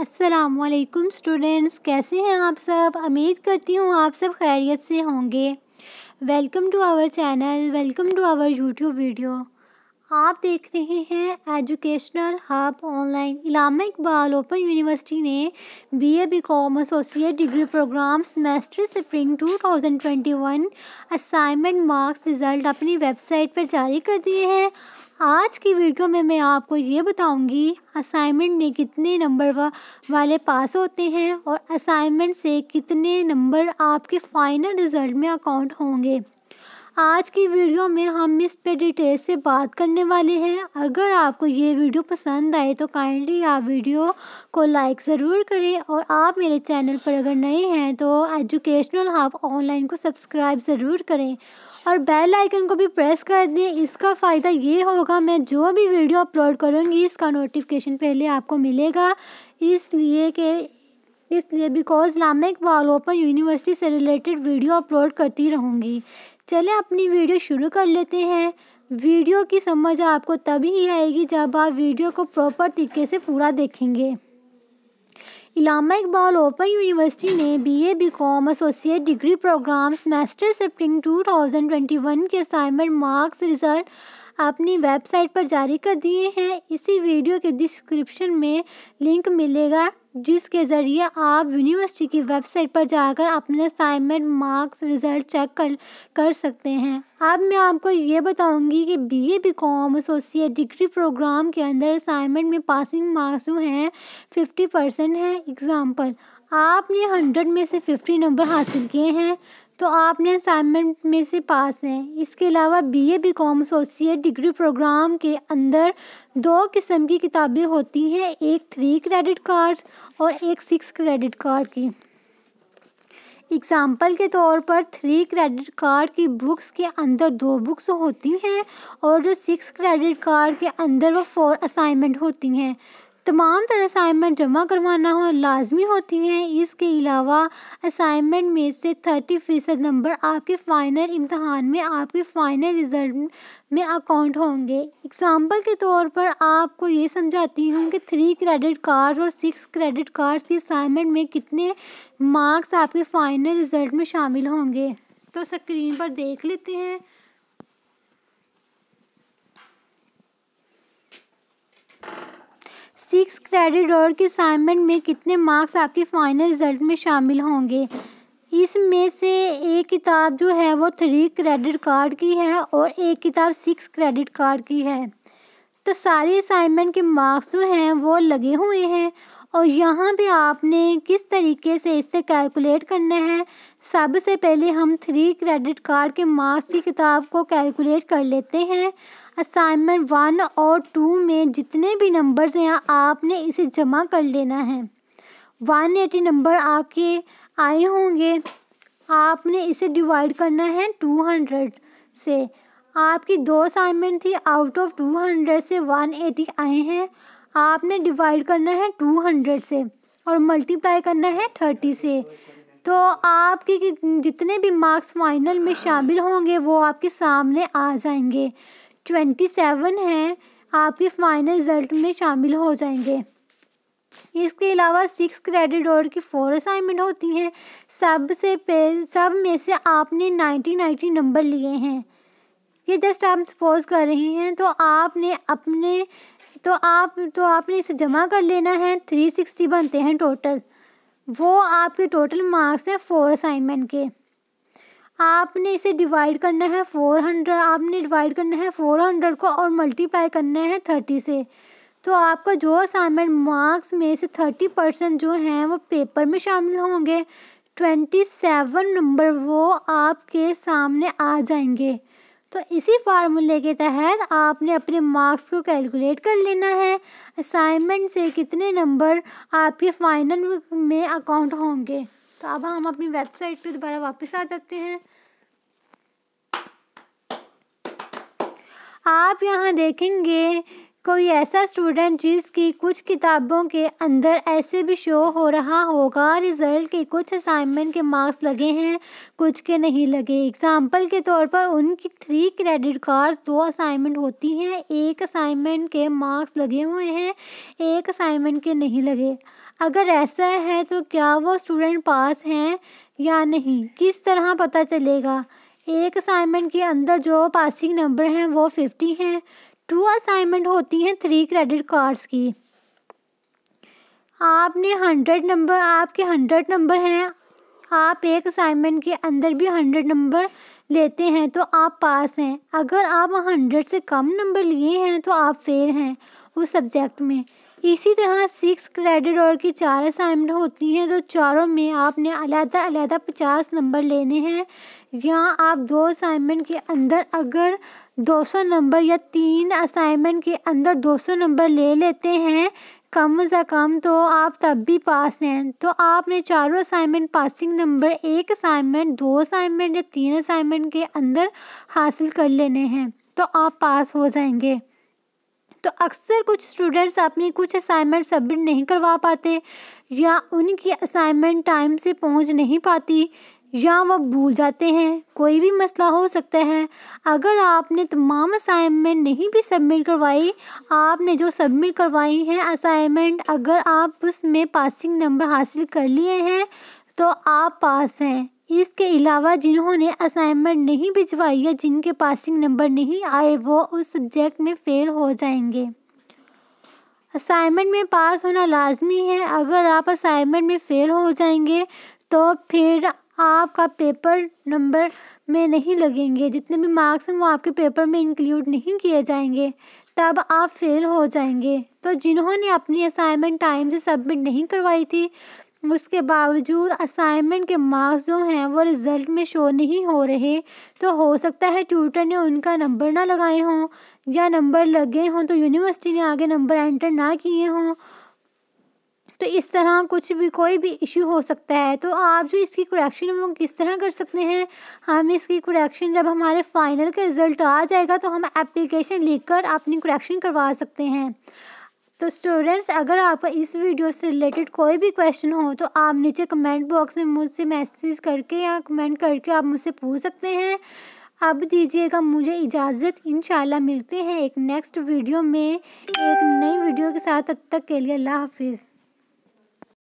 असलकुम स्टूडेंट्स कैसे हैं आप सब उम्मीद करती हूँ आप सब खैरियत से होंगे welcome to our channel welcome to our YouTube video आप देख रहे हैं educational hub online Allama Iqbal open university ने B A B com associate degree programme semester spring 2021 assignment marks result अपनी वेबसाइट पर जारी कर दिए हैं आज की वीडियो में मैं आपको ये बताऊंगी असाइनमेंट में कितने नंबर वा, वाले पास होते हैं और असाइनमेंट से कितने नंबर आपके फाइनल रिज़ल्ट में अकाउंट होंगे आज की वीडियो में हम इस पे डिटेल से बात करने वाले हैं अगर आपको ये वीडियो पसंद आए तो काइंडली आप वीडियो को लाइक ज़रूर करें और आप मेरे चैनल पर अगर नए हैं तो एजुकेशनल हब ऑनलाइन को सब्सक्राइब ज़रूर करें और बेल आइकन को भी प्रेस कर दें इसका फ़ायदा ये होगा मैं जो भी वीडियो अपलोड करूँगी इसका नोटिफिकेशन पहले आपको मिलेगा इसलिए कि इसलिए बिकॉज इस्लामिक वाल ओपन यूनिवर्सिटी से रिलेटेड वीडियो अपलोड करती रहूँगी चले अपनी वीडियो शुरू कर लेते हैं वीडियो की समझ आपको तभी ही आएगी जब आप वीडियो को प्रॉपर तरीके से पूरा देखेंगे इलामा इकबाल ओपन यूनिवर्सिटी ने BA BCom associate degree programme semester shifting 2021 के असाइनमेंट मार्क्स रिजल्ट अपनी वेबसाइट पर जारी कर दिए हैं इसी वीडियो के डिस्क्रिप्शन में लिंक मिलेगा जिसके ज़रिए आप यूनिवर्सिटी की वेबसाइट पर जाकर अपने असाइनमेंट मार्क्स रिज़ल्ट चेक कर कर सकते हैं अब मैं आपको ये बताऊंगी कि B A B associate degree program के अंदर असाइनमेंट में पासिंग मार्क्स जो हैं फिफ्टी परसेंट हैं एग्ज़ाम्पल आपने हंड्रेड में से फिफ्टी नंबर हासिल किए हैं तो आपने असाइनमेंट में से पास हैं इसके अलावा B A B com associate degree program के अंदर दो किस्म की किताबें होती हैं एक थ्री क्रेडिट कार्ड और एक सिक्स क्रेडिट कार्ड की एग्ज़ाम्पल के तौर पर थ्री क्रेडिट कार्ड की बुक्स के अंदर दो बुक्स होती हैं और जो सिक्स क्रेडिट कार्ड के अंदर वो फोर असाइनमेंट होती हैं तमाम तरह असाइनमेंट जमा करवाना हो लाजमी होती हैं इसके अलावा असाइनमेंट में से थर्टी फ़ीसद नंबर आपके फ़ाइनल इम्तहान में आपके फ़ाइनल रिज़ल्ट में अकाउंट होंगे एग्जांपल के तौर पर आपको ये समझाती हूँ कि थ्री क्रेडिट कार्ड और सिक्स क्रेडिट कार्ड्स की असाइनमेंट में कितने मार्क्स आपके फ़ाइनल रिज़ल्ट में शामिल होंगे तो स्क्रीन पर देख लेते हैं सिक्स क्रेडिट और असाइनमेंट में कितने मार्क्स आपके फाइनल रिजल्ट में शामिल होंगे इसमें से एक किताब जो है वो थ्री क्रेडिट कार्ड की है और एक किताब सिक्स क्रेडिट कार्ड की है तो सारे असाइनमेंट के मार्क्स जो हैं वो लगे हुए हैं और यहाँ पे आपने किस तरीके से इसे कैलकुलेट करना है सबसे पहले हम थ्री क्रेडिट कार्ड के मार्क्स की किताब को कैलकुलेट कर लेते हैं असाइनमेंट वन और टू में जितने भी नंबर्स हैं आपने इसे जमा कर लेना है वन एटी नंबर आपके आए होंगे आपने इसे डिवाइड करना है टू हंड्रेड से आपकी दो असाइनमेंट थी आउट ऑफ टू हंड्रेड से वन एटी आए हैं आपने डिवाइड करना है टू हंड्रेड से और मल्टीप्लाई करना है थर्टी से तो आपके जितने भी मार्क्स फाइनल में शामिल होंगे वो आपके सामने आ जाएंगे ट्वेंटी सेवन हैं आपके फाइनल रिज़ल्ट में शामिल हो जाएंगे इसके अलावा सिक्स क्रेडिट और की फोर असाइनमेंट होती हैं सब से पे सब में से आपने नाइन्टी नाइन्टी नंबर लिए हैं ये जस्ट आप सपोज कर रही हैं तो आपने अपने तो आप तो आपने इसे जमा कर लेना है थ्री सिक्सटी बनते हैं टोटल वो आपके टोटल मार्क्स हैं फोर असाइनमेंट के आपने इसे डिवाइड करना है फोर हंड्रेड आपने डिवाइड करना है फोर हंड्रेड को और मल्टीप्लाई करना है थर्टी से तो आपका जो असाइनमेंट मार्क्स में से थर्टी परसेंट जो हैं वो पेपर में शामिल होंगे ट्वेंटी सेवन नंबर वो आपके सामने आ जाएंगे तो इसी फार्मूले के तहत आपने अपने मार्क्स को कैलकुलेट कर लेना है असाइनमेंट से कितने नंबर आपके फाइनल में अकाउंट होंगे तो अब हम अपनी वेबसाइट पर दोबारा वापस आ जाते हैं आप यहाँ देखेंगे कोई ऐसा स्टूडेंट जिसकी कुछ किताबों के अंदर ऐसे भी शो हो रहा होगा रिज़ल्ट के कुछ असाइनमेंट के मार्क्स लगे हैं कुछ के नहीं लगे एग्ज़ाम्पल के तौर पर उनकी थ्री क्रेडिट कार्ड दो असाइनमेंट होती हैं एक असाइनमेंट के मार्क्स लगे हुए हैं एक असाइनमेंट के नहीं लगे अगर ऐसा है तो क्या वो स्टूडेंट पास हैं या नहीं किस तरह पता चलेगा एक असाइनमेंट के अंदर जो पासिंग नंबर हैं वो फिफ्टी हैं टू असाइनमेंट होती हैं थ्री क्रेडिट कार्ड्स की आपने हंड्रेड नंबर आपके हंड्रेड नंबर हैं आप एक असाइनमेंट के अंदर भी हंड्रेड नंबर लेते हैं तो आप पास हैं अगर आप हंड्रेड से कम नंबर लिए हैं तो आप फेल हैं उस सब्जेक्ट में इसी तरह सिक्स क्रेडिट और की चार असाइनमेंट होती हैं तो चारों में आपने अलहदा अलहदा पचास नंबर लेने हैं या आप दो असाइनमेंट के अंदर अगर 200 नंबर या तीन असाइनमेंट के अंदर 200 नंबर ले लेते हैं कम से कम तो आप तब भी पास हैं तो आपने चारों असाइनमेंट पासिंग नंबर एक असाइनमेंट दो असाइनमेंट या तीन असाइनमेंट के अंदर हासिल कर लेने हैं तो आप पास हो जाएंगे तो अक्सर कुछ स्टूडेंट्स अपनी कुछ असाइनमेंट सबमिट नहीं करवा पाते या उनकी असाइनमेंट टाइम से पहुंच नहीं पाती या वह भूल जाते हैं कोई भी मसला हो सकता है अगर आपने तमाम असाइनमेंट नहीं भी सबमिट करवाई आपने जो सबमिट करवाई है असाइनमेंट अगर आप उसमें पासिंग नंबर हासिल कर लिए हैं तो आप पास हैं इसके अलावा जिन्होंने असाइनमेंट नहीं भिजवाई या जिनके पासिंग नंबर नहीं आए वो उस सब्जेक्ट में फ़ेल हो जाएंगे असाइनमेंट में पास होना लाजमी है अगर आप असाइनमेंट में फ़ेल हो जाएंगे तो फिर आपका पेपर नंबर में नहीं लगेंगे जितने भी मार्क्स हैं वो आपके पेपर में इंक्लूड नहीं किए जाएंगे तब आप फेल हो जाएंगे तो जिन्होंने अपनी असाइनमेंट टाइम से सबमिट नहीं करवाई थी उसके बावजूद असाइनमेंट के मार्क्स जो हैं वो रिज़ल्ट में शो नहीं हो रहे तो हो सकता है ट्यूटर ने उनका नंबर ना लगाए हों या नंबर लगे हों तो यूनिवर्सिटी ने आगे नंबर एंटर ना किए हों तो इस तरह कुछ भी कोई भी इशू हो सकता है तो आप जो इसकी करेक्शन वो किस तरह कर सकते हैं हम इसकी करेक्शन जब हमारे फाइनल का रिज़ल्ट आ जाएगा तो हम एप्लीकेशन लिख कर अपनी करेक्शन करवा सकते हैं तो स्टूडेंट्स अगर आपका इस वीडियो से रिलेटेड कोई भी क्वेश्चन हो तो आप नीचे कमेंट बॉक्स में मुझसे मैसेज करके या कमेंट करके आप मुझसे पूछ सकते हैं अब दीजिएगा मुझे इजाज़त इन मिलते हैं एक नेक्स्ट वीडियो में एक नई वीडियो के साथ तब तक के लिए अल्लाह हाफिज़